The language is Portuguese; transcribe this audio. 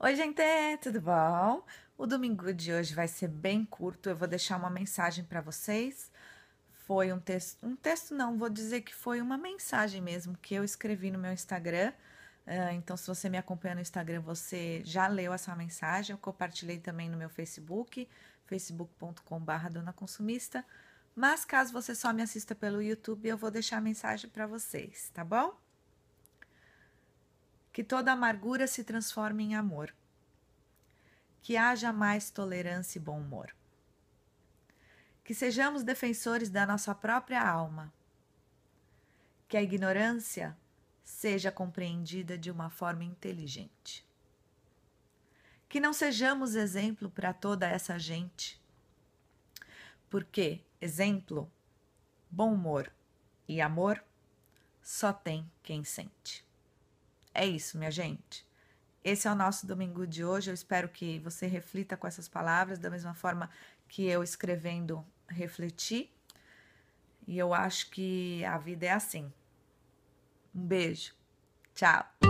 Oi, gente, tudo bom? O domingo de hoje vai ser bem curto. Eu vou deixar uma mensagem para vocês. Foi um texto, um texto não, vou dizer que foi uma mensagem mesmo que eu escrevi no meu Instagram. Uh, então, se você me acompanha no Instagram, você já leu essa mensagem. Eu compartilhei também no meu Facebook, facebookcom Dona Consumista. Mas caso você só me assista pelo YouTube, eu vou deixar a mensagem para vocês, tá bom? que toda amargura se transforme em amor, que haja mais tolerância e bom humor, que sejamos defensores da nossa própria alma, que a ignorância seja compreendida de uma forma inteligente. Que não sejamos exemplo para toda essa gente, porque exemplo, bom humor e amor só tem quem sente. É isso, minha gente. Esse é o nosso domingo de hoje. Eu espero que você reflita com essas palavras, da mesma forma que eu escrevendo refleti. E eu acho que a vida é assim. Um beijo. Tchau.